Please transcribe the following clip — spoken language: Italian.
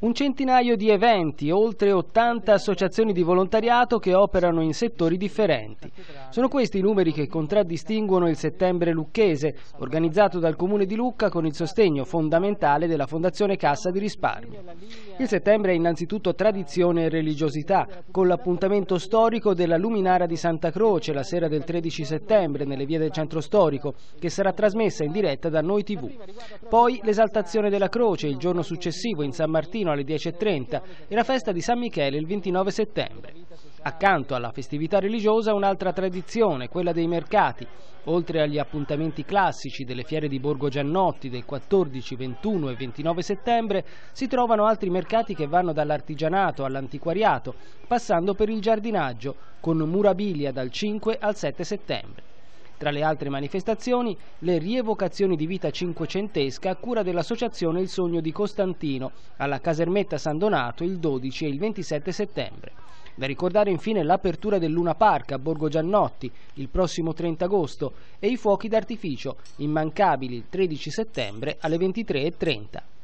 Un centinaio di eventi, oltre 80 associazioni di volontariato che operano in settori differenti. Sono questi i numeri che contraddistinguono il settembre lucchese, organizzato dal Comune di Lucca con il sostegno fondamentale della Fondazione Cassa di Risparmio. Il settembre è innanzitutto tradizione e religiosità, con l'appuntamento storico della Luminara di Santa Croce la sera del 13 settembre nelle vie del centro storico, che sarà trasmessa in diretta da Noi TV. Poi l'esaltazione della Croce il giorno successivo in San Martino fino alle 10.30 e la festa di San Michele il 29 settembre. Accanto alla festività religiosa un'altra tradizione, quella dei mercati. Oltre agli appuntamenti classici delle fiere di Borgo Giannotti del 14, 21 e 29 settembre, si trovano altri mercati che vanno dall'artigianato all'antiquariato, passando per il giardinaggio, con murabilia dal 5 al 7 settembre. Tra le altre manifestazioni, le rievocazioni di vita cinquecentesca a cura dell'associazione Il Sogno di Costantino, alla casermetta San Donato il 12 e il 27 settembre. Da ricordare infine l'apertura del Luna Park a Borgo Giannotti il prossimo 30 agosto e i fuochi d'artificio, immancabili il 13 settembre alle 23.30.